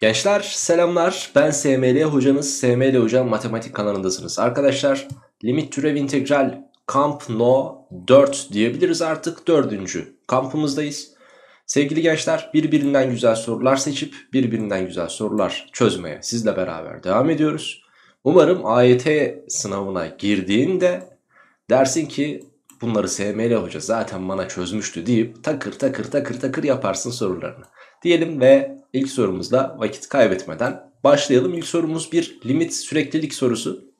Gençler selamlar ben SML hocanız SML hocam matematik kanalındasınız arkadaşlar limit türev integral kamp no 4 diyebiliriz artık dördüncü kampımızdayız sevgili gençler birbirinden güzel sorular seçip birbirinden güzel sorular çözmeye sizle beraber devam ediyoruz umarım AYT sınavına girdiğinde dersin ki bunları SML hoca zaten bana çözmüştü deyip takır takır takır takır yaparsın sorularını diyelim ve ilk sorumuzla vakit kaybetmeden başlayalım. İlk sorumuz bir limit süreklilik sorusu.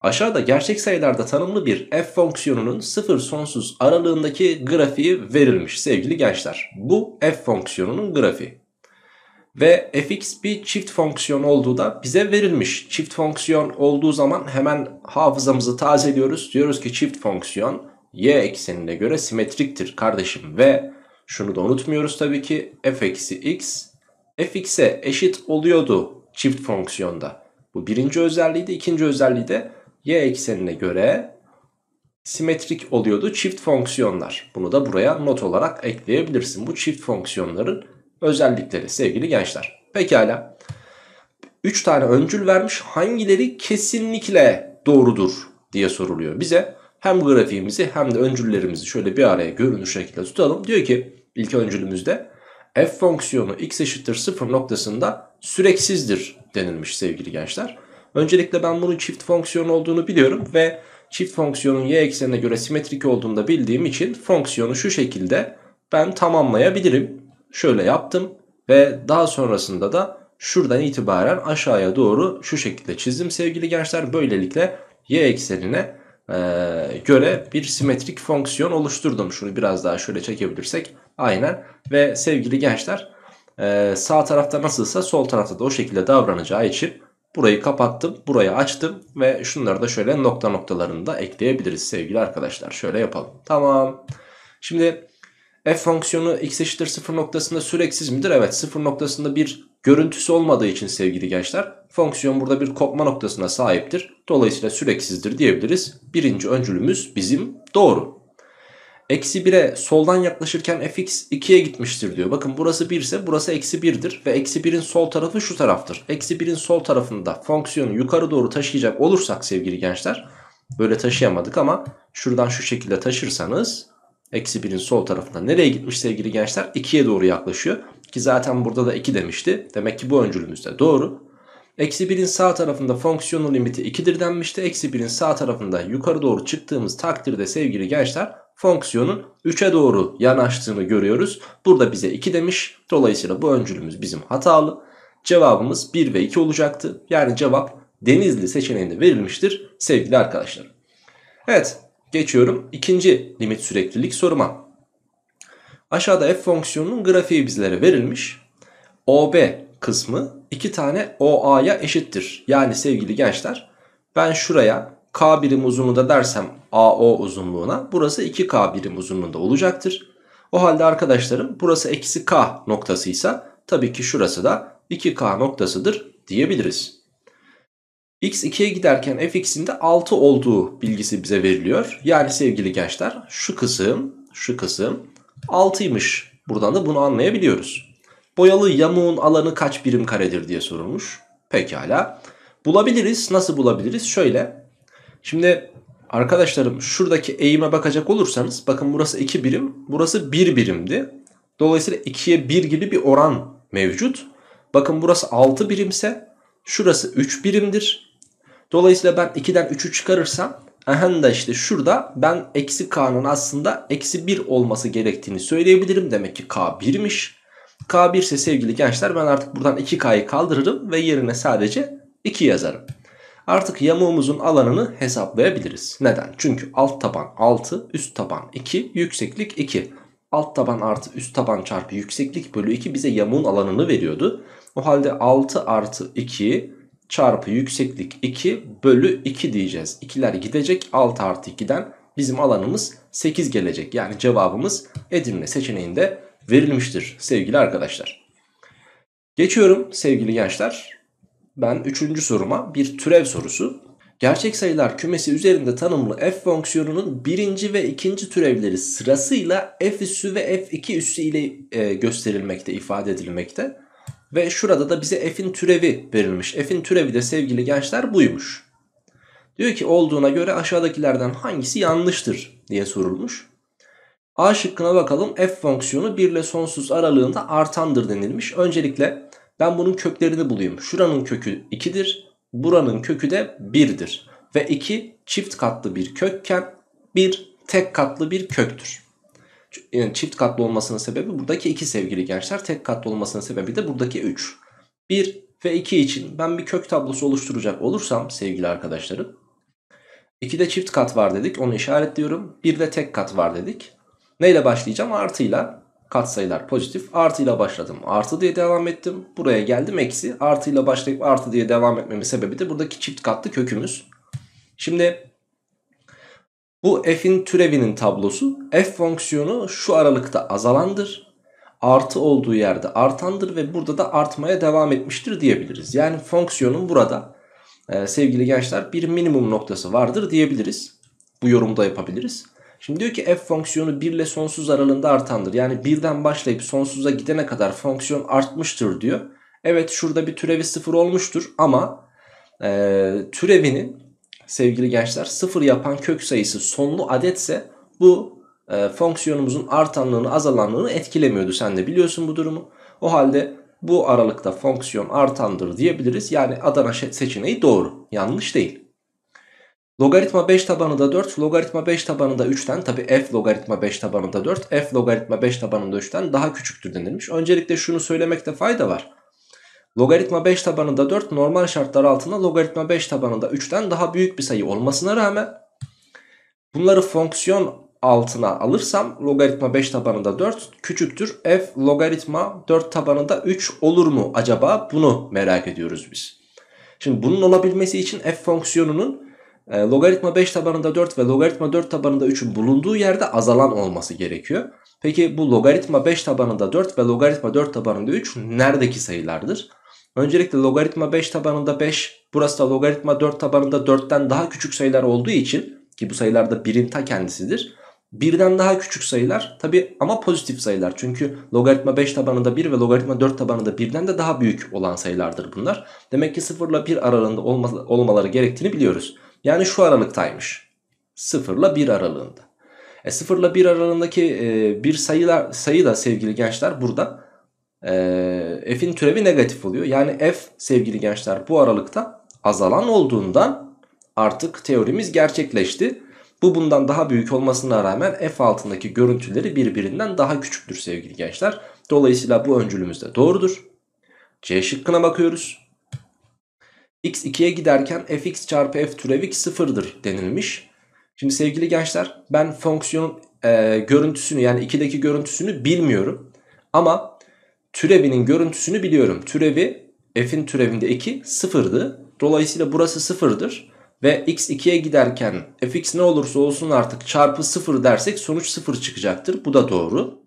Aşağıda gerçek sayılarda tanımlı bir f fonksiyonunun sıfır sonsuz aralığındaki grafiği verilmiş sevgili gençler. Bu f fonksiyonunun grafiği. Ve fx bir çift fonksiyon olduğu da bize verilmiş. Çift fonksiyon olduğu zaman hemen hafızamızı tazeliyoruz. Diyoruz ki çift fonksiyon y eksenine göre simetriktir kardeşim ve şunu da unutmuyoruz tabii ki f eksi x fx'e eşit oluyordu çift fonksiyonda. Bu birinci özelliği de ikinci özelliği de y eksenine göre simetrik oluyordu çift fonksiyonlar. Bunu da buraya not olarak ekleyebilirsin. Bu çift fonksiyonların özellikleri sevgili gençler. Pekala. 3 tane öncül vermiş hangileri kesinlikle doğrudur diye soruluyor bize. Hem grafiğimizi hem de öncüllerimizi şöyle bir araya görünür şekilde tutalım. Diyor ki ilk öncülümüzde f fonksiyonu x eşittir 0 noktasında süreksizdir denilmiş sevgili gençler. Öncelikle ben bunun çift fonksiyon olduğunu biliyorum ve çift fonksiyonun y eksenine göre simetrik olduğunu da bildiğim için fonksiyonu şu şekilde ben tamamlayabilirim. Şöyle yaptım ve daha sonrasında da şuradan itibaren aşağıya doğru şu şekilde çizdim sevgili gençler. Böylelikle y eksenine göre bir simetrik fonksiyon oluşturdum. Şunu biraz daha şöyle çekebilirsek Aynen. Ve sevgili gençler e, sağ tarafta nasılsa sol tarafta da o şekilde davranacağı için burayı kapattım, burayı açtım ve şunları da şöyle nokta noktalarını da ekleyebiliriz sevgili arkadaşlar. Şöyle yapalım. Tamam. Şimdi f fonksiyonu x eşittir 0 noktasında süreksiz midir? Evet 0 noktasında bir görüntüsü olmadığı için sevgili gençler fonksiyon burada bir kopma noktasına sahiptir. Dolayısıyla süreksizdir diyebiliriz. Birinci öncülümüz bizim doğru. Eksi 1'e soldan yaklaşırken fx 2'ye gitmiştir diyor. Bakın burası 1 ise burası eksi 1'dir. Ve eksi 1'in sol tarafı şu taraftır. Eksi 1'in sol tarafında fonksiyonu yukarı doğru taşıyacak olursak sevgili gençler. Böyle taşıyamadık ama şuradan şu şekilde taşırsanız. Eksi 1'in sol tarafında nereye gitmiş sevgili gençler? 2'ye doğru yaklaşıyor. Ki zaten burada da 2 demişti. Demek ki bu öncülümüz de doğru. Eksi 1'in sağ tarafında fonksiyonun limiti 2'dir denmişti. Eksi 1'in sağ tarafında yukarı doğru çıktığımız takdirde sevgili gençler fonksiyonun 3'e doğru yanaştığını görüyoruz. Burada bize 2 demiş. Dolayısıyla bu öncülümüz bizim hatalı. Cevabımız 1 ve 2 olacaktı. Yani cevap Denizli seçeneğinde verilmiştir sevgili arkadaşlar. Evet geçiyorum ikinci limit süreklilik soruma. Aşağıda f fonksiyonunun grafiği bizlere verilmiş. OB kısmı 2 tane OA'ya eşittir. Yani sevgili gençler ben şuraya K birim uzunluğunda dersem AO uzunluğuna burası 2K birim uzunluğunda olacaktır. O halde arkadaşlarım burası eksi K noktasıysa tabii ki şurası da 2K noktasıdır diyebiliriz. X 2'ye giderken fx'in de 6 olduğu bilgisi bize veriliyor. Yani sevgili gençler şu kısım şu kısım 6'ymış. Buradan da bunu anlayabiliyoruz. Boyalı yamuğun alanı kaç birim karedir diye sorulmuş. Pekala. Bulabiliriz. Nasıl bulabiliriz? Şöyle Şimdi arkadaşlarım şuradaki eğime bakacak olursanız bakın burası 2 birim burası 1 bir birimdi. Dolayısıyla 2'ye 1 gibi bir oran mevcut. Bakın burası 6 birimse şurası 3 birimdir. Dolayısıyla ben 2'den 3'ü çıkarırsam Aha da işte şurada ben eksi k'nın aslında eksi 1 olması gerektiğini söyleyebilirim. Demek ki k 1'miş. K1 ise sevgili gençler ben artık buradan 2K'yı kaldırırım ve yerine sadece 2 yazarım artık yamuğumuzun alanını hesaplayabiliriz. Neden? Çünkü alt taban 6, üst taban 2, yükseklik 2. Alt taban artı üst taban çarpı yükseklik bölü 2 bize yamuğun alanını veriyordu. O halde 6 artı 2 çarpı yükseklik 2 bölü 2 diyeceğiz. 2'ler gidecek 6 artı 2'den bizim alanımız 8 gelecek. Yani cevabımız Edirne seçeneğinde verilmiştir sevgili arkadaşlar. Geçiyorum sevgili gençler ben üçüncü soruma bir türev sorusu. Gerçek sayılar kümesi üzerinde tanımlı f fonksiyonunun birinci ve ikinci türevleri sırasıyla f üssü ve f2 üssü ile e, gösterilmekte, ifade edilmekte. Ve şurada da bize f'in türevi verilmiş. F'in türevi de sevgili gençler buymuş. Diyor ki olduğuna göre aşağıdakilerden hangisi yanlıştır diye sorulmuş. A şıkkına bakalım f fonksiyonu 1 ile sonsuz aralığında artandır denilmiş. Öncelikle ben bunun köklerini bulayım. Şuranın kökü 2'dir. Buranın kökü de 1'dir. Ve 2 çift katlı bir kökken 1 tek katlı bir köktür. Yani çift katlı olmasının sebebi buradaki 2 sevgili gençler. Tek katlı olmasının sebebi de buradaki 3. 1 ve 2 için ben bir kök tablosu oluşturacak olursam sevgili arkadaşlarım. 2'de çift kat var dedik onu işaretliyorum. 1'de tek kat var dedik. Neyle başlayacağım? Artıyla katsayılar pozitif. Artıyla başladım. Artı diye devam ettim. Buraya geldim eksi. Artıyla başlayıp artı diye devam etmemin sebebi de buradaki çift katlı kökümüz. Şimdi bu f'in türevinin tablosu. F fonksiyonu şu aralıkta azalandır. Artı olduğu yerde artandır ve burada da artmaya devam etmiştir diyebiliriz. Yani fonksiyonun burada e, sevgili gençler bir minimum noktası vardır diyebiliriz. Bu yorumda yapabiliriz. Şimdi diyor ki f fonksiyonu 1 ile sonsuz aralığında artandır. Yani birden başlayıp sonsuza gidene kadar fonksiyon artmıştır diyor. Evet şurada bir türevi 0 olmuştur ama e, türevinin sevgili gençler 0 yapan kök sayısı sonlu adetse bu e, fonksiyonumuzun artanlığını azalanlığını etkilemiyordu. Sen de biliyorsun bu durumu. O halde bu aralıkta fonksiyon artandır diyebiliriz. Yani Adana seçeneği doğru. Yanlış değil. Logaritma 5 tabanında 4, logaritma 5 tabanında 3'ten tabi f logaritma 5 tabanında 4, f logaritma 5 tabanında 3'ten daha küçüktür denilmiş. Öncelikle şunu söylemekte fayda var. Logaritma 5 tabanında 4 normal şartlar altında logaritma 5 tabanında 3'ten daha büyük bir sayı olmasına rağmen bunları fonksiyon altına alırsam logaritma 5 tabanında 4 küçüktür. F logaritma 4 tabanında 3 olur mu acaba bunu merak ediyoruz biz. Şimdi bunun olabilmesi için f fonksiyonunun e, logaritma 5 tabanında 4 ve logaritma 4 tabanında 3'ün bulunduğu yerde azalan olması gerekiyor. Peki bu logaritma 5 tabanında 4 ve logaritma 4 tabanında 3 neredeki sayılardır? Öncelikle logaritma 5 tabanında 5 burası da logaritma 4 tabanında 4'ten daha küçük sayılar olduğu için ki bu sayılar da 1'in ta kendisidir. Birden daha küçük sayılar tabi ama pozitif sayılar. Çünkü logaritma 5 tabanında 1 ve logaritma 4 tabanında birden de daha büyük olan sayılardır bunlar. Demek ki 0 ile 1 aralığında olmaları gerektiğini biliyoruz. Yani şu aralıktaymış. 0 ile 1 aralığında. E 0 ile 1 aralığındaki e, bir sayılar, sayı da sevgili gençler burada e, f'in türevi negatif oluyor. Yani f sevgili gençler bu aralıkta azalan olduğundan artık teorimiz gerçekleşti. Bu bundan daha büyük olmasına rağmen f altındaki görüntüleri birbirinden daha küçüktür sevgili gençler. Dolayısıyla bu öncülümüz de doğrudur. C şıkkına bakıyoruz x 2'ye giderken fx çarpı f türevi x sıfırdır denilmiş. Şimdi sevgili gençler ben fonksiyon e, görüntüsünü yani 2'deki görüntüsünü bilmiyorum. Ama türevinin görüntüsünü biliyorum. Türevi f'in türevinde 2 sıfırdı. Dolayısıyla burası sıfırdır. Ve x 2'ye giderken fx ne olursa olsun artık çarpı sıfır dersek sonuç sıfır çıkacaktır. Bu da doğru.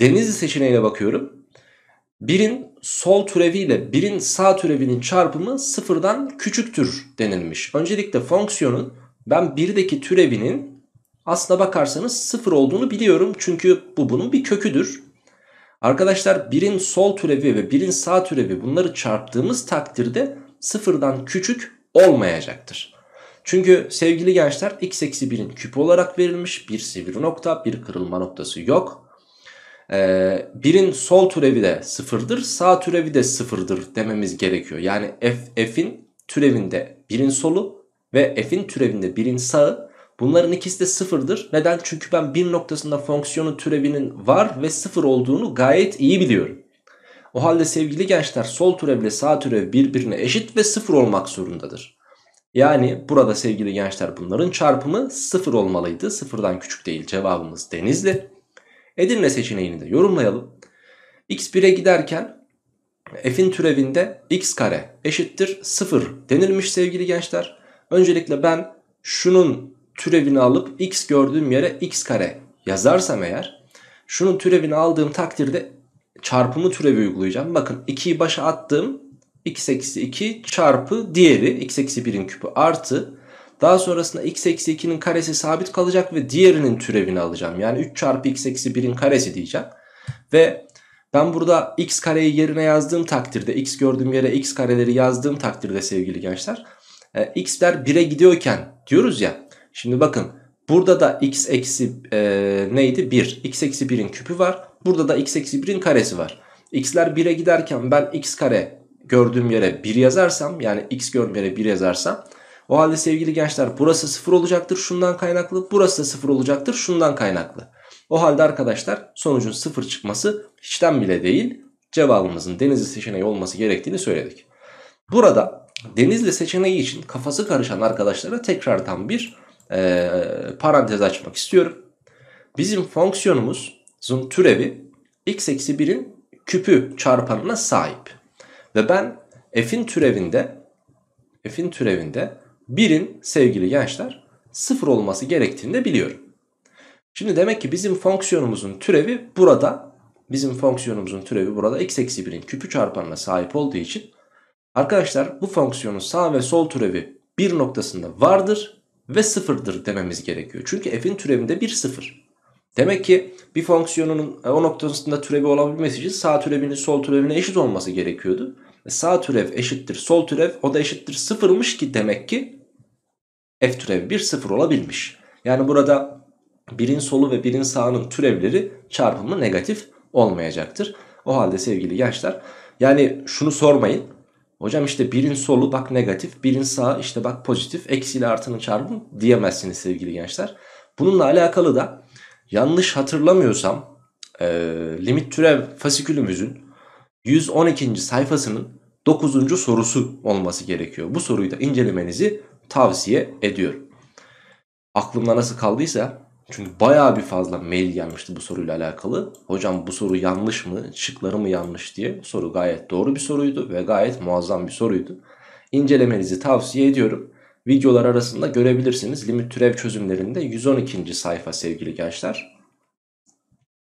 Denizli seçeneğine bakıyorum. Birin sol türeviyle birin sağ türevinin çarpımı sıfırdan küçüktür denilmiş. Öncelikle fonksiyonun ben birdeki türevinin aslına bakarsanız sıfır olduğunu biliyorum. Çünkü bu bunun bir köküdür. Arkadaşlar birin sol türevi ve birin sağ türevi bunları çarptığımız takdirde sıfırdan küçük olmayacaktır. Çünkü sevgili gençler x eksi 1'in küpü olarak verilmiş bir sivri nokta bir kırılma noktası yok. Ee, birin sol türevi de sıfırdır, sağ türevi de sıfırdır dememiz gerekiyor. Yani f, f'in türevinde birin solu ve f'in türevinde birin sağı. Bunların ikisi de sıfırdır. Neden? Çünkü ben bir noktasında fonksiyonun türevinin var ve sıfır olduğunu gayet iyi biliyorum. O halde sevgili gençler sol türevle sağ türev birbirine eşit ve sıfır olmak zorundadır. Yani burada sevgili gençler bunların çarpımı sıfır olmalıydı. Sıfırdan küçük değil cevabımız Denizli. Edirne seçeneğini de yorumlayalım. x1'e giderken f'in türevinde x kare eşittir 0 denilmiş sevgili gençler. Öncelikle ben şunun türevini alıp x gördüğüm yere x kare yazarsam eğer şunun türevini aldığım takdirde çarpımı türevi uygulayacağım. Bakın 2'yi başa attığım x eksi 2 çarpı diğeri x eksi 1'in küpü artı daha sonrasında x eksi 2'nin karesi sabit kalacak ve diğerinin türevini alacağım. Yani 3 çarpı x eksi 1'in karesi diyeceğim. Ve ben burada x kareyi yerine yazdığım takdirde x gördüğüm yere x kareleri yazdığım takdirde sevgili gençler e, x'ler 1'e gidiyorken diyoruz ya. Şimdi bakın burada da x eksi e, neydi 1 x eksi 1'in küpü var. Burada da x eksi 1'in karesi var. x'ler 1'e giderken ben x kare gördüğüm yere 1 yazarsam yani x gördüğüm yere 1 yazarsam o halde sevgili gençler burası 0 olacaktır şundan kaynaklı. Burası da 0 olacaktır şundan kaynaklı. O halde arkadaşlar sonucun 0 çıkması hiçten bile değil. Cevabımızın denizli seçeneği olması gerektiğini söyledik. Burada denizli seçeneği için kafası karışan arkadaşlara tekrar tam bir e, parantez açmak istiyorum. Bizim fonksiyonumuzun türevi x eksi 1'in küpü çarpanına sahip. Ve ben f'in türevinde f'in türevinde 1'in sevgili gençler sıfır olması gerektiğini de biliyorum. Şimdi demek ki bizim fonksiyonumuzun türevi burada bizim fonksiyonumuzun türevi burada x eksi 1'in küpü çarpanına sahip olduğu için arkadaşlar bu fonksiyonun sağ ve sol türevi bir noktasında vardır ve sıfırdır dememiz gerekiyor. Çünkü f'in türevinde bir sıfır. Demek ki bir fonksiyonun o noktasında türevi olabilmesi için sağ türevinin sol türevine eşit olması gerekiyordu. E sağ türev eşittir sol türev o da eşittir sıfırmış ki demek ki f türev bir sıfır olabilmiş. Yani burada birin solu ve birin sağının türevleri çarpımı negatif olmayacaktır. O halde sevgili gençler yani şunu sormayın. Hocam işte birin solu bak negatif, birin sağı işte bak pozitif, eksiyle artının çarpımı diyemezsiniz sevgili gençler. Bununla alakalı da yanlış hatırlamıyorsam e, limit türev fasikülümüzün 112. sayfasının 9. sorusu olması gerekiyor. Bu soruyu da incelemenizi tavsiye ediyorum. Aklımda nasıl kaldıysa çünkü baya bir fazla mail gelmişti bu soruyla alakalı. Hocam bu soru yanlış mı? Şıkları mı yanlış diye. soru gayet doğru bir soruydu ve gayet muazzam bir soruydu. İncelemenizi tavsiye ediyorum. Videolar arasında görebilirsiniz. Limit türev çözümlerinde 112. sayfa sevgili gençler.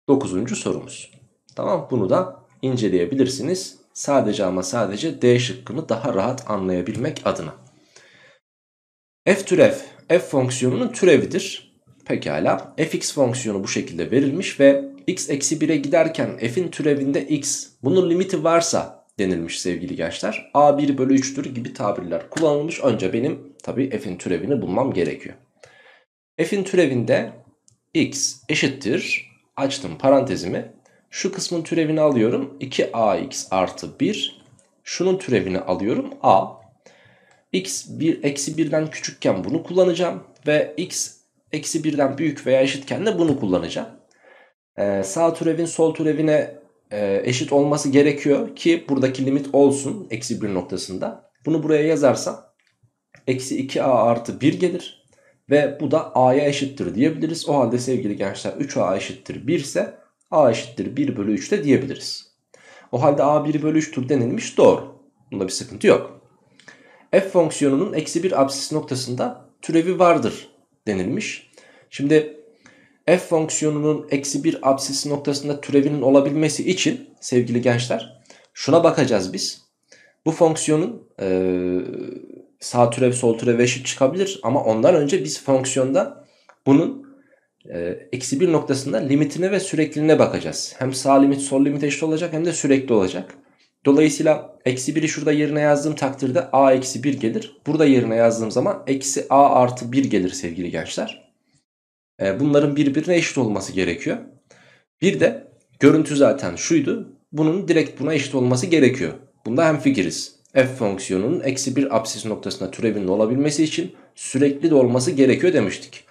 9. sorumuz. Tamam bunu da inceleyebilirsiniz. Sadece ama sadece D şıkkını daha rahat anlayabilmek adına. F türev f fonksiyonunun türevidir. Pekala fx fonksiyonu bu şekilde verilmiş ve x eksi 1'e giderken f'in türevinde x bunun limiti varsa denilmiş sevgili gençler. a1 bölü 3'tür gibi tabirler kullanılmış. Önce benim tabi f'in türevini bulmam gerekiyor. F'in türevinde x eşittir açtım parantezimi şu kısmın türevini alıyorum. 2ax artı 1. Şunun türevini alıyorum. a. x 1, eksi 1'den küçükken bunu kullanacağım. Ve x eksi 1'den büyük veya eşitken de bunu kullanacağım. Ee, sağ türevin sol türevine e, eşit olması gerekiyor ki buradaki limit olsun. Eksi 1 noktasında. Bunu buraya yazarsam eksi 2a artı 1 gelir. Ve bu da a'ya eşittir diyebiliriz. O halde sevgili gençler 3a eşittir 1 ise A eşittir 1 bölü 3 de diyebiliriz. O halde A 1 bölü 3 3'tür denilmiş doğru. Bunda bir sıkıntı yok. F fonksiyonunun eksi 1 absis noktasında türevi vardır denilmiş. Şimdi f fonksiyonunun eksi 1 absis noktasında türevinin olabilmesi için sevgili gençler şuna bakacağız biz. Bu fonksiyonun e, sağ türev sol türev eşit çıkabilir ama ondan önce biz fonksiyonda bunun ee, eksi bir noktasında limitine ve sürekliliğine bakacağız. Hem sağ limit sol limit eşit olacak hem de sürekli olacak. Dolayısıyla eksi 1'i şurada yerine yazdığım takdirde a eksi 1 gelir. Burada yerine yazdığım zaman eksi a artı 1 gelir sevgili gençler. Ee, bunların birbirine eşit olması gerekiyor. Bir de görüntü zaten şuydu. Bunun direkt buna eşit olması gerekiyor. Bunda hem fikiriz. F fonksiyonunun eksi 1 absis noktasına türevinin olabilmesi için sürekli de olması gerekiyor demiştik.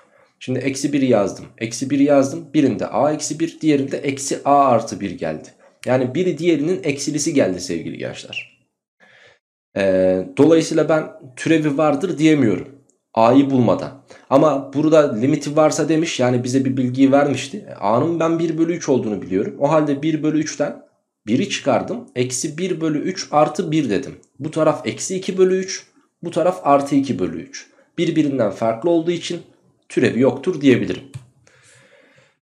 Şimdi eksi 1'i yazdım. Eksi 1'i yazdım. Birinde a eksi 1 diğerinde eksi a artı 1 geldi. Yani biri diğerinin eksilisi geldi sevgili gençler. Ee, dolayısıyla ben türevi vardır diyemiyorum. A'yı bulmadan. Ama burada limiti varsa demiş yani bize bir bilgiyi vermişti. E, A'nın ben 1 bölü 3 olduğunu biliyorum. O halde 1 bölü 3'ten 1'i çıkardım. Eksi 1 bölü 3 artı 1 dedim. Bu taraf eksi 2 bölü 3. Bu taraf artı 2 bölü 3. Birbirinden farklı olduğu için türevi yoktur diyebilirim.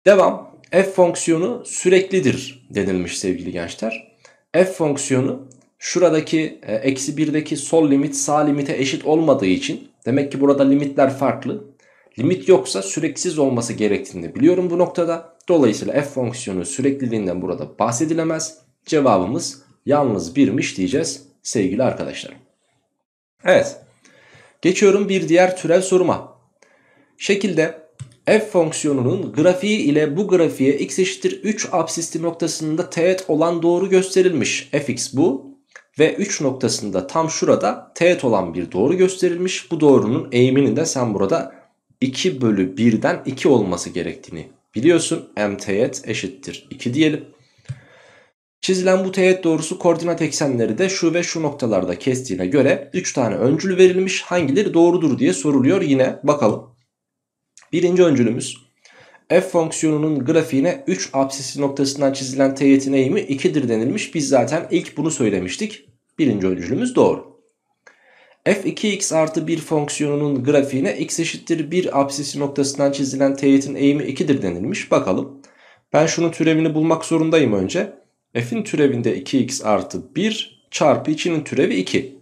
Devam. F fonksiyonu süreklidir denilmiş sevgili gençler. F fonksiyonu şuradaki e, eksi 1'deki sol limit sağ limite eşit olmadığı için demek ki burada limitler farklı. Limit yoksa süreksiz olması gerektiğini biliyorum bu noktada. Dolayısıyla f fonksiyonu sürekliliğinden burada bahsedilemez. Cevabımız yalnız birmiş diyeceğiz sevgili arkadaşlarım. Evet geçiyorum bir diğer türev soruma. Şekilde f fonksiyonunun grafiği ile bu grafiğe x eşittir 3 absisli noktasında teğet olan doğru gösterilmiş. fx bu ve 3 noktasında tam şurada teğet olan bir doğru gösterilmiş. Bu doğrunun eğiminin de sen burada 2 bölü 1'den 2 olması gerektiğini biliyorsun. m teğet eşittir 2 diyelim. Çizilen bu teğet doğrusu koordinat eksenleri de şu ve şu noktalarda kestiğine göre 3 tane öncül verilmiş hangileri doğrudur diye soruluyor yine bakalım. Birinci öncülümüz f fonksiyonunun grafiğine 3 absisi noktasından çizilen teğetin eğimi 2'dir denilmiş. Biz zaten ilk bunu söylemiştik. Birinci öncülümüz doğru. f2x artı 1 fonksiyonunun grafiğine x eşittir 1 absisi noktasından çizilen teğetin eğimi 2'dir denilmiş. Bakalım. Ben şunun türevini bulmak zorundayım önce. f'in türevinde 2x artı 1 çarpı 2'nin türevi 2.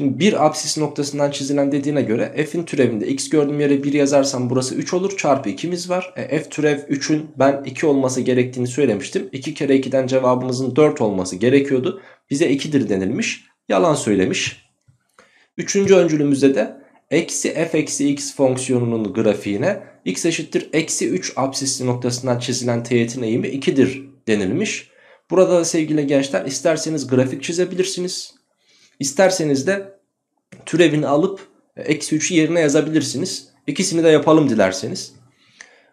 Şimdi bir absis noktasından çizilen dediğine göre f'in türevinde x gördüğüm yere 1 yazarsam burası 3 olur çarpı 2'miz var. E, f türev 3'ün ben 2 olması gerektiğini söylemiştim. 2 kere 2'den cevabımızın 4 olması gerekiyordu. Bize 2'dir denilmiş. Yalan söylemiş. Üçüncü öncülümüzde de eksi f eksi x fonksiyonunun grafiğine x eşittir eksi 3 absisli noktasından çizilen teğetin eğimi 2'dir denilmiş. Burada da sevgili gençler isterseniz grafik çizebilirsiniz İsterseniz de türevini alıp e, eksi 3'ü yerine yazabilirsiniz. İkisini de yapalım dilerseniz.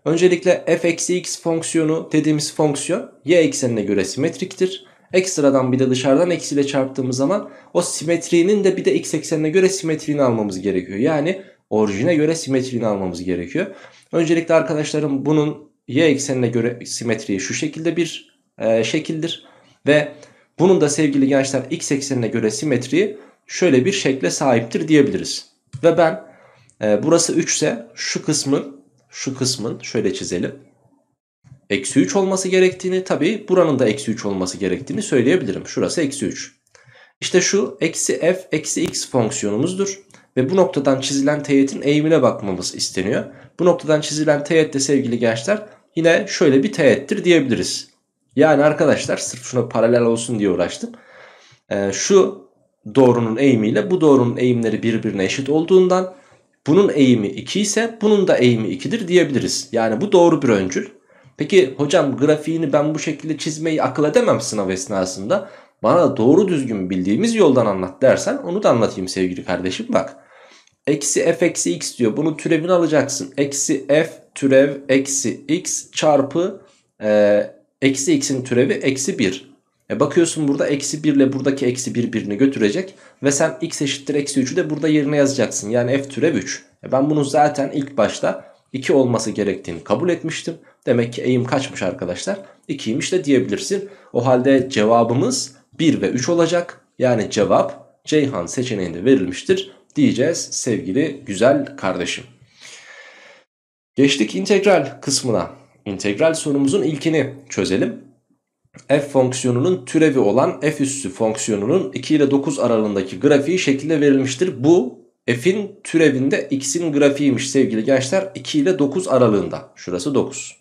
Öncelikle f eksi x fonksiyonu dediğimiz fonksiyon y eksenine göre simetriktir. Ekstradan bir de dışarıdan eksiyle çarptığımız zaman o simetrinin de bir de x eksenine göre simetriğini almamız gerekiyor. Yani orijine göre simetriğini almamız gerekiyor. Öncelikle arkadaşlarım bunun y eksenine göre simetriği şu şekilde bir e, şekildir. Ve bunun da sevgili gençler x eksenine göre simetriyi şöyle bir şekle sahiptir diyebiliriz. Ve ben e, burası 3 ise şu kısmın şu kısmın şöyle çizelim. Eksi 3 olması gerektiğini tabi buranın da eksi 3 olması gerektiğini söyleyebilirim. Şurası eksi 3. İşte şu eksi f eksi x fonksiyonumuzdur. Ve bu noktadan çizilen teğetin eğimine bakmamız isteniyor. Bu noktadan çizilen teğet de sevgili gençler yine şöyle bir teğettir diyebiliriz. Yani arkadaşlar sırf şuna paralel olsun diye uğraştım. E, şu doğrunun eğimiyle bu doğrunun eğimleri birbirine eşit olduğundan bunun eğimi 2 ise bunun da eğimi 2'dir diyebiliriz. Yani bu doğru bir öncül. Peki hocam grafiğini ben bu şekilde çizmeyi akıl edemem sınav esnasında. Bana doğru düzgün bildiğimiz yoldan anlat dersen onu da anlatayım sevgili kardeşim bak. Eksi f eksi x diyor. Bunun türevini alacaksın. Eksi f türev eksi x çarpı e, Eksi x'in türevi eksi 1. E bakıyorsun burada eksi 1 ile buradaki eksi 1 birini götürecek. Ve sen x eşittir eksi 3'ü de burada yerine yazacaksın. Yani f türev 3. E ben bunu zaten ilk başta 2 olması gerektiğini kabul etmiştim. Demek ki eğim kaçmış arkadaşlar? 2'ymiş de diyebilirsin. O halde cevabımız 1 ve 3 olacak. Yani cevap Ceyhan seçeneğinde verilmiştir diyeceğiz sevgili güzel kardeşim. Geçtik integral kısmına. İntegral sorumuzun ilkini çözelim. F fonksiyonunun türevi olan F üssü fonksiyonunun 2 ile 9 aralığındaki grafiği şekilde verilmiştir. Bu F'in türevinde X'in grafiğiymiş sevgili gençler 2 ile 9 aralığında. Şurası 9.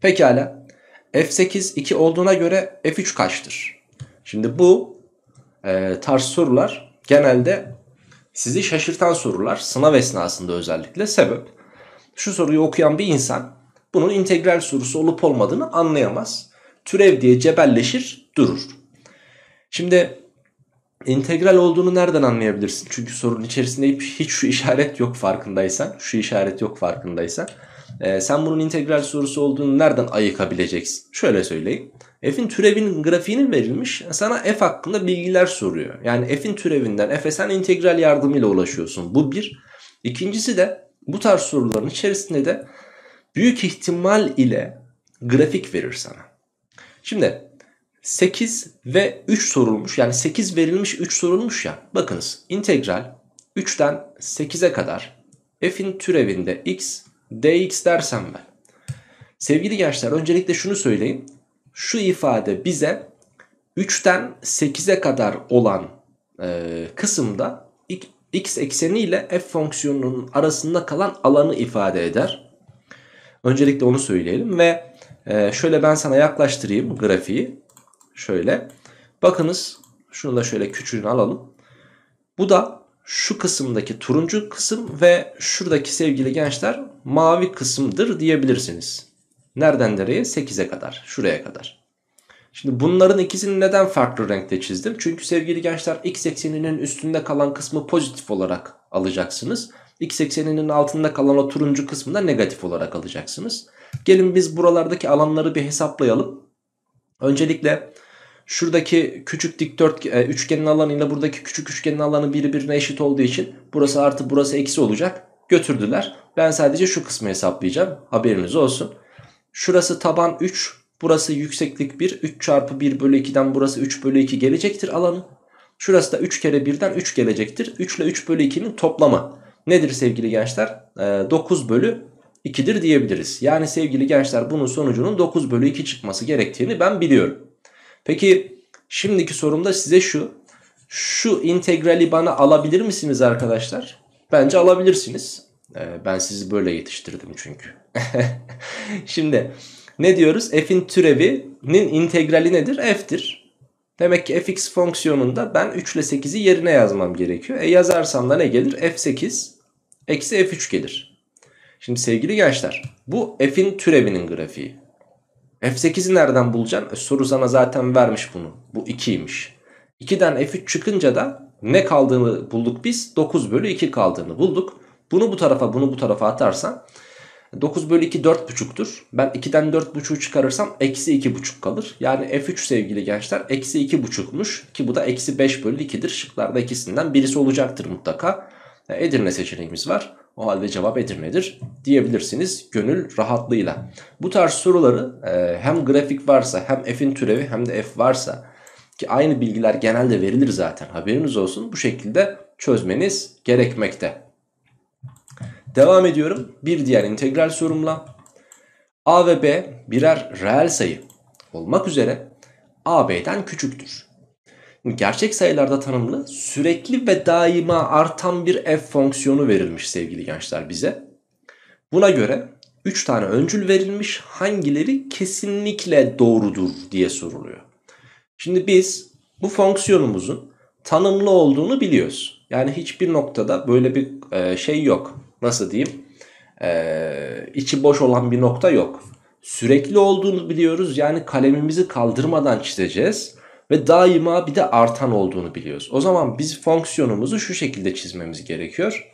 Pekala F8 2 olduğuna göre F3 kaçtır? Şimdi bu e, tarz sorular genelde sizi şaşırtan sorular sınav esnasında özellikle sebep. Şu soruyu okuyan bir insan bunun integral sorusu olup olmadığını anlayamaz. Türev diye cebelleşir durur. Şimdi integral olduğunu nereden anlayabilirsin? Çünkü sorunun içerisinde hiç şu işaret yok farkındaysan. Şu işaret yok farkındaysan. Ee, sen bunun integral sorusu olduğunu nereden ayıkabileceksin? Şöyle söyleyeyim. F'in türevinin grafiğini verilmiş. Sana f hakkında bilgiler soruyor. Yani f'in türevinden f'e sen integral yardımıyla ulaşıyorsun. Bu bir. İkincisi de bu tarz soruların içerisinde de büyük ihtimal ile grafik verir sana. Şimdi 8 ve 3 sorulmuş. Yani 8 verilmiş 3 sorulmuş ya. Bakınız integral 3'ten 8'e kadar f'in türevinde x dx dersem ben. Sevgili gençler öncelikle şunu söyleyeyim. Şu ifade bize 3'ten 8'e kadar olan e, kısımda x ekseni ile f fonksiyonunun arasında kalan alanı ifade eder. Öncelikle onu söyleyelim ve e, şöyle ben sana yaklaştırayım grafiği. Şöyle. Bakınız şunu da şöyle küçüğünü alalım. Bu da şu kısımdaki turuncu kısım ve şuradaki sevgili gençler mavi kısımdır diyebilirsiniz. Nereden nereye? 8'e kadar. Şuraya kadar. Şimdi bunların ikisini neden farklı renkte çizdim? Çünkü sevgili gençler x ekseninin üstünde kalan kısmı pozitif olarak alacaksınız. X ekseninin altında kalan o turuncu kısmında negatif olarak alacaksınız. Gelin biz buralardaki alanları bir hesaplayalım. Öncelikle şuradaki küçük dikdörtgen üçgenin alanıyla buradaki küçük üçgenin alanı birbirine eşit olduğu için burası artı burası eksi olacak. Götürdüler. Ben sadece şu kısmı hesaplayacağım. Haberiniz olsun. Şurası taban 3. Burası yükseklik 1. 3 çarpı 1 bölü 2'den burası 3 bölü 2 gelecektir alanı. Şurası da 3 kere 1'den 3 gelecektir. 3 ile 3 bölü 2'nin toplamı nedir sevgili gençler? E, ee, 9 bölü 2'dir diyebiliriz. Yani sevgili gençler bunun sonucunun 9 bölü 2 çıkması gerektiğini ben biliyorum. Peki şimdiki sorumda size şu. Şu integrali bana alabilir misiniz arkadaşlar? Bence alabilirsiniz. Ee, ben sizi böyle yetiştirdim çünkü. Şimdi ne diyoruz? F'in türevinin integrali nedir? F'tir. Demek ki fx fonksiyonunda ben 3 ile 8'i yerine yazmam gerekiyor. E yazarsam da ne gelir? f8 eksi f3 gelir. Şimdi sevgili gençler bu f'in türevinin grafiği. f8'i nereden bulacaksın? E, soru sana zaten vermiş bunu. Bu 2'ymiş. 2'den f3 çıkınca da ne kaldığını bulduk biz? 9 bölü 2 kaldığını bulduk. Bunu bu tarafa bunu bu tarafa atarsan 9 bölü 2 4,5'tür. Ben 2'den 4,5'u çıkarırsam eksi 2,5 kalır. Yani F3 sevgili gençler eksi 2,5'muş ki bu da eksi 5 bölü 2'dir. Şıklarda ikisinden birisi olacaktır mutlaka. E, Edirne seçeneğimiz var. O halde cevap Edirne'dir diyebilirsiniz gönül rahatlığıyla. Bu tarz soruları e, hem grafik varsa hem f'in türevi hem de f varsa ki aynı bilgiler genelde verilir zaten haberiniz olsun bu şekilde çözmeniz gerekmekte. Devam ediyorum. Bir diğer integral sorumla. A ve B birer reel sayı olmak üzere A B'den küçüktür. Gerçek sayılarda tanımlı sürekli ve daima artan bir f fonksiyonu verilmiş sevgili gençler bize. Buna göre 3 tane öncül verilmiş hangileri kesinlikle doğrudur diye soruluyor. Şimdi biz bu fonksiyonumuzun tanımlı olduğunu biliyoruz. Yani hiçbir noktada böyle bir e, şey yok nasıl diyeyim ee, içi boş olan bir nokta yok. Sürekli olduğunu biliyoruz yani kalemimizi kaldırmadan çizeceğiz ve daima bir de artan olduğunu biliyoruz. O zaman biz fonksiyonumuzu şu şekilde çizmemiz gerekiyor.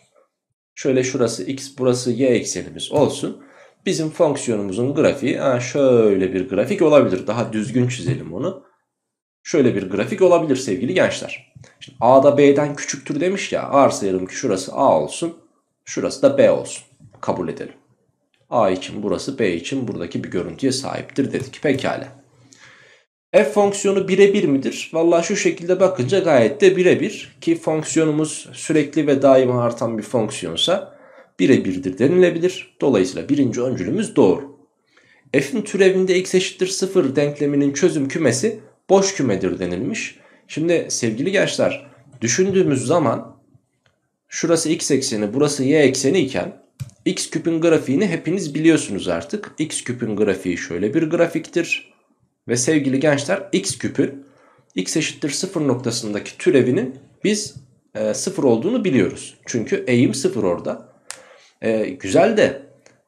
Şöyle şurası x burası y eksenimiz olsun. Bizim fonksiyonumuzun grafiği ha şöyle bir grafik olabilir. Daha düzgün çizelim onu. Şöyle bir grafik olabilir sevgili gençler. Şimdi A'da B'den küçüktür demiş ya. Varsayalım ki şurası A olsun. Şurası da B olsun. Kabul edelim. A için burası B için buradaki bir görüntüye sahiptir dedik. Pekala. F fonksiyonu birebir midir? Valla şu şekilde bakınca gayet de birebir. Ki fonksiyonumuz sürekli ve daima artan bir fonksiyonsa birebirdir denilebilir. Dolayısıyla birinci öncülümüz doğru. F'in türevinde x eşittir 0 denkleminin çözüm kümesi boş kümedir denilmiş. Şimdi sevgili gençler düşündüğümüz zaman şurası x ekseni burası y ekseni iken x küpün grafiğini hepiniz biliyorsunuz artık. x küpün grafiği şöyle bir grafiktir. Ve sevgili gençler x küpün x eşittir 0 noktasındaki türevinin biz e, 0 olduğunu biliyoruz. Çünkü eğim 0 orada. E, güzel de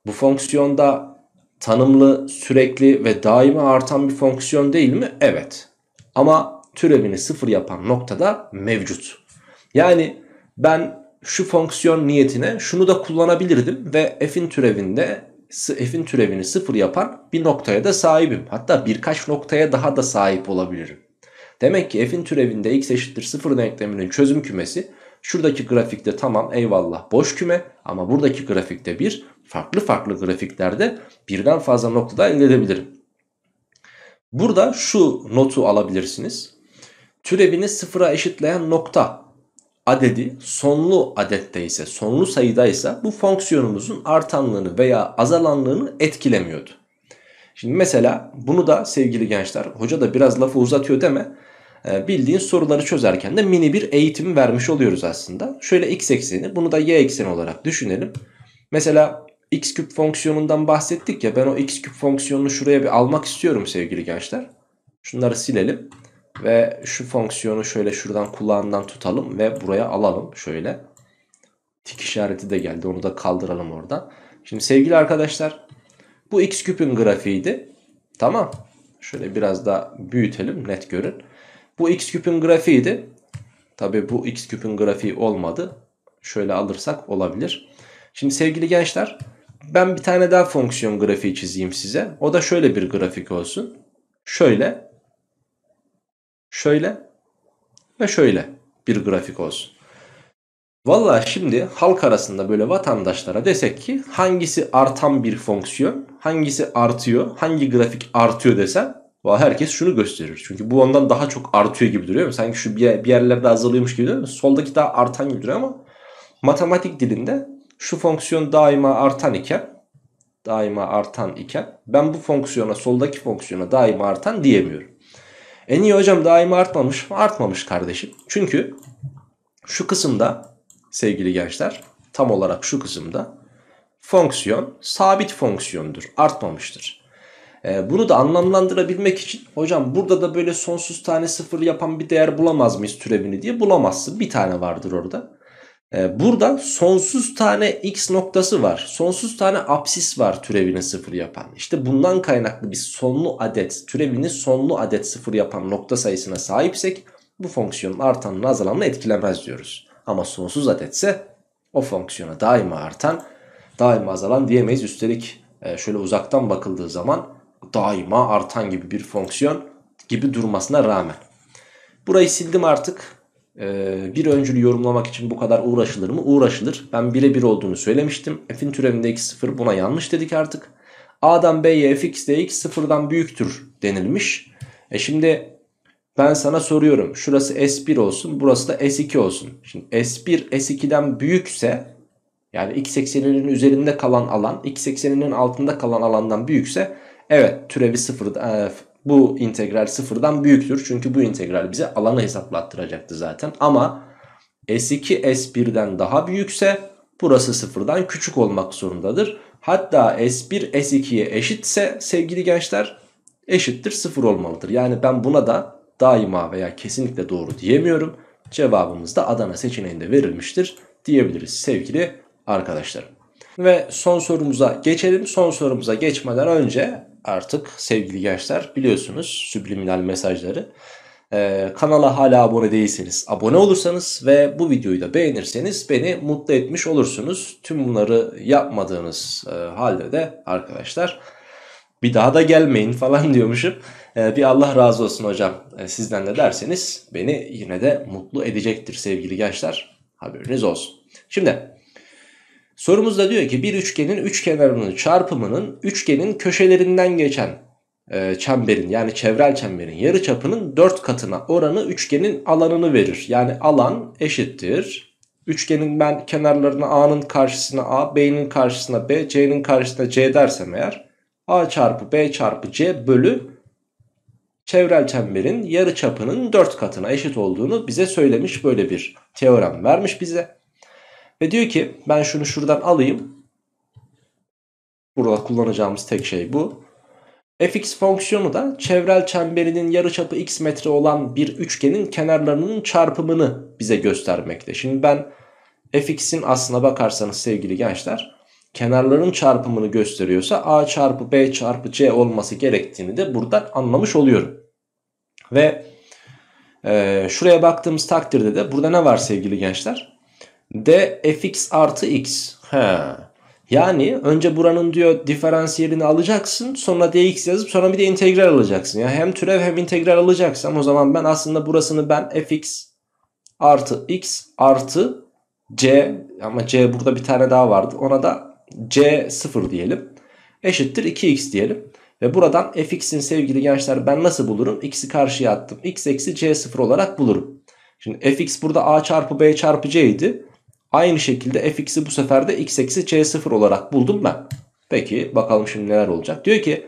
bu fonksiyonda tanımlı, sürekli ve daima artan bir fonksiyon değil mi? Evet. Ama türevini 0 yapan noktada mevcut. Yani ben şu fonksiyon niyetine şunu da kullanabilirdim ve f'in türevinde f'in türevini sıfır yapan bir noktaya da sahibim. Hatta birkaç noktaya daha da sahip olabilirim. Demek ki f'in türevinde x eşittir sıfır denkleminin çözüm kümesi şuradaki grafikte tamam eyvallah boş küme ama buradaki grafikte bir farklı farklı grafiklerde birden fazla noktada elde edebilirim. Burada şu notu alabilirsiniz. Türevini sıfıra eşitleyen nokta adedi sonlu adette ise, sonlu sayıda ise bu fonksiyonumuzun artanlığını veya azalanlığını etkilemiyordu. Şimdi mesela bunu da sevgili gençler, hoca da biraz lafı uzatıyor deme. Ee, bildiğin soruları çözerken de mini bir eğitim vermiş oluyoruz aslında. Şöyle x ekseni, bunu da y ekseni olarak düşünelim. Mesela x küp fonksiyonundan bahsettik ya ben o x küp fonksiyonunu şuraya bir almak istiyorum sevgili gençler. Şunları silelim. Ve şu fonksiyonu şöyle şuradan kulağından tutalım ve buraya alalım şöyle. Tik işareti de geldi onu da kaldıralım orada. Şimdi sevgili arkadaşlar bu x küpün grafiğiydi. Tamam. Şöyle biraz daha büyütelim net görün. Bu x küpün grafiğiydi. Tabi bu x küpün grafiği olmadı. Şöyle alırsak olabilir. Şimdi sevgili gençler ben bir tane daha fonksiyon grafiği çizeyim size. O da şöyle bir grafik olsun. Şöyle şöyle ve şöyle bir grafik olsun. Valla şimdi halk arasında böyle vatandaşlara desek ki hangisi artan bir fonksiyon, hangisi artıyor, hangi grafik artıyor desem, valla herkes şunu gösterir. Çünkü bu ondan daha çok artıyor gibi duruyor. Sanki şu bir yerlerde azalıyormuş gibi duruyor. Soldaki daha artan gibi duruyor ama matematik dilinde şu fonksiyon daima artan iken daima artan iken ben bu fonksiyona soldaki fonksiyona daima artan diyemiyorum. E niye hocam daima artmamış? Artmamış kardeşim. Çünkü şu kısımda sevgili gençler tam olarak şu kısımda fonksiyon sabit fonksiyondur. Artmamıştır. E, bunu da anlamlandırabilmek için hocam burada da böyle sonsuz tane sıfır yapan bir değer bulamaz mıyız türevini diye bulamazsın. Bir tane vardır orada. Ee, burada sonsuz tane x noktası var. Sonsuz tane apsis var türevini sıfır yapan. İşte bundan kaynaklı bir sonlu adet, türevini sonlu adet sıfır yapan nokta sayısına sahipsek bu fonksiyonun artanını azalanını etkilemez diyoruz. Ama sonsuz adetse o fonksiyona daima artan, daima azalan diyemeyiz. Üstelik e, şöyle uzaktan bakıldığı zaman daima artan gibi bir fonksiyon gibi durmasına rağmen. Burayı sildim artık. Ee, bir öncülü yorumlamak için bu kadar uğraşılır mı? Uğraşılır. Ben birebir olduğunu söylemiştim. F'in türevinde x0 buna yanlış dedik artık. A'dan B'ye fx de x sıfırdan büyüktür denilmiş. E şimdi ben sana soruyorum. Şurası S1 olsun burası da S2 olsun. Şimdi S1 S2'den büyükse yani x ekseninin üzerinde kalan alan x ekseninin altında kalan alandan büyükse evet türevi sıfırdan e, bu integral sıfırdan büyüktür. Çünkü bu integral bize alanı hesaplattıracaktı zaten. Ama S2 S1'den daha büyükse burası sıfırdan küçük olmak zorundadır. Hatta S1 S2'ye eşitse sevgili gençler eşittir sıfır olmalıdır. Yani ben buna da daima veya kesinlikle doğru diyemiyorum. Cevabımız da Adana seçeneğinde verilmiştir diyebiliriz sevgili arkadaşlarım. Ve son sorumuza geçelim. Son sorumuza geçmeden önce artık sevgili gençler biliyorsunuz subliminal mesajları. Ee, kanala hala abone değilseniz abone olursanız ve bu videoyu da beğenirseniz beni mutlu etmiş olursunuz. Tüm bunları yapmadığınız e, halde de arkadaşlar bir daha da gelmeyin falan diyormuşum. Ee, bir Allah razı olsun hocam ee, sizden de derseniz beni yine de mutlu edecektir sevgili gençler. Haberiniz olsun. Şimdi Sorumuzda diyor ki bir üçgenin üç kenarının çarpımının üçgenin köşelerinden geçen e, çemberin yani çevrel çemberin yarı çapının dört katına oranı üçgenin alanını verir. Yani alan eşittir. Üçgenin ben kenarlarına A'nın karşısına A, B'nin karşısına B, C'nin karşısına C dersem eğer A çarpı B çarpı C bölü çevrel çemberin yarı çapının dört katına eşit olduğunu bize söylemiş böyle bir teorem vermiş bize. Ve diyor ki ben şunu şuradan alayım. Burada kullanacağımız tek şey bu. fx fonksiyonu da çevrel çemberinin yarıçapı x metre olan bir üçgenin kenarlarının çarpımını bize göstermekte. Şimdi ben fx'in aslına bakarsanız sevgili gençler kenarların çarpımını gösteriyorsa a çarpı b çarpı c olması gerektiğini de buradan anlamış oluyorum. Ve e, şuraya baktığımız takdirde de burada ne var sevgili gençler? d fx artı x. He. Yani önce buranın diyor diferansiyelini alacaksın sonra dx yazıp sonra bir de integral alacaksın. Yani hem türev hem integral alacaksam o zaman ben aslında burasını ben fx artı x artı c ama c burada bir tane daha vardı ona da c 0 diyelim eşittir 2x diyelim. Ve buradan fx'in sevgili gençler ben nasıl bulurum? x'i karşıya attım. x eksi c0 olarak bulurum. Şimdi fx burada a çarpı b çarpı c idi. Aynı şekilde fx'i bu sefer de x eksi c sıfır olarak buldum ben. Peki bakalım şimdi neler olacak. Diyor ki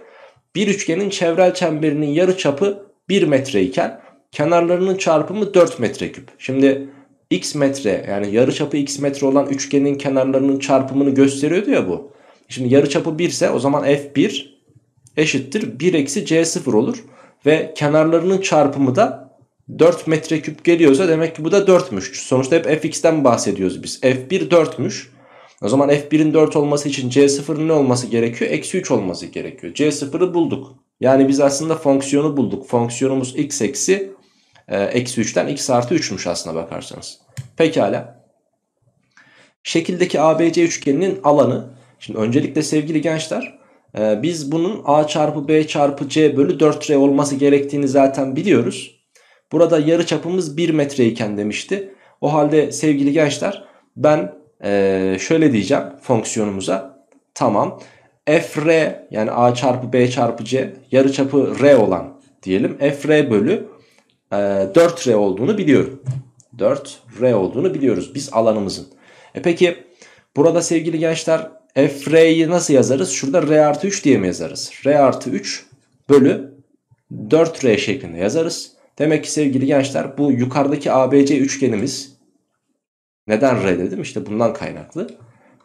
bir üçgenin çevrel çemberinin yarı çapı 1 metre iken kenarlarının çarpımı 4 metreküp. Şimdi x metre yani yarı çapı x metre olan üçgenin kenarlarının çarpımını gösteriyordu ya bu. Şimdi yarı çapı 1 ise o zaman f1 eşittir 1 eksi c sıfır olur. Ve kenarlarının çarpımı da 4 metreküp geliyorsa demek ki bu da 4'müş. Sonuçta hep fx'ten bahsediyoruz biz. f1 4'müş. O zaman f1'in 4 olması için c0'ın ne olması gerekiyor? Eksi 3 olması gerekiyor. c0'ı bulduk. Yani biz aslında fonksiyonu bulduk. Fonksiyonumuz x eksi e, eksi 3'ten x artı 3'müş aslına bakarsanız. Pekala. Şekildeki ABC üçgeninin alanı. Şimdi öncelikle sevgili gençler e, biz bunun a çarpı b çarpı c bölü 4r olması gerektiğini zaten biliyoruz. Burada yarı çapımız 1 iken demişti. O halde sevgili gençler ben ee, şöyle diyeceğim fonksiyonumuza. Tamam. FR yani A çarpı B çarpı C yarı çapı R olan diyelim. FR bölü e, 4R olduğunu biliyorum. 4R olduğunu biliyoruz biz alanımızın. E peki burada sevgili gençler FR'yi nasıl yazarız? Şurada R artı 3 diye mi yazarız? R artı 3 bölü 4R şeklinde yazarız. Demek ki sevgili gençler bu yukarıdaki ABC üçgenimiz neden R dedim? İşte bundan kaynaklı.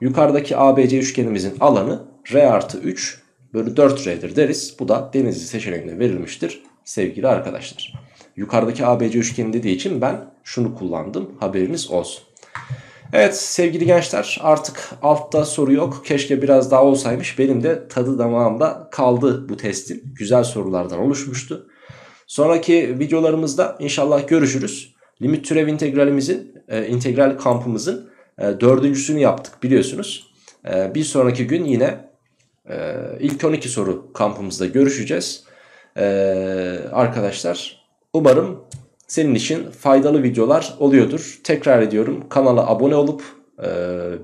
Yukarıdaki ABC üçgenimizin alanı R artı 3 bölü 4R'dir deriz. Bu da denizli seçeneğinde verilmiştir sevgili arkadaşlar. Yukarıdaki ABC üçgeni dediği için ben şunu kullandım haberiniz olsun. Evet sevgili gençler artık altta soru yok. Keşke biraz daha olsaymış. Benim de tadı damağımda kaldı bu testin. Güzel sorulardan oluşmuştu. Sonraki videolarımızda inşallah görüşürüz. Limit türev integralimizin, e, integral kampımızın e, dördüncüsünü yaptık biliyorsunuz. E, bir sonraki gün yine e, ilk 12 soru kampımızda görüşeceğiz. E, arkadaşlar umarım senin için faydalı videolar oluyordur. Tekrar ediyorum kanala abone olup e,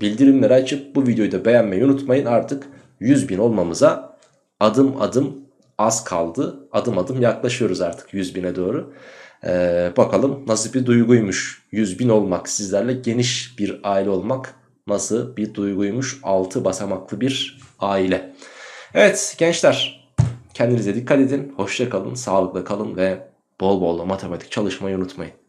bildirimleri açıp bu videoyu da beğenmeyi unutmayın. Artık 100 bin olmamıza adım adım az kaldı. Adım adım yaklaşıyoruz artık 100 bine doğru. Ee, bakalım nasıl bir duyguymuş 100 bin olmak sizlerle geniş bir aile olmak nasıl bir duyguymuş 6 basamaklı bir aile. Evet gençler kendinize dikkat edin. Hoşça kalın, sağlıklı kalın ve bol bol matematik çalışmayı unutmayın.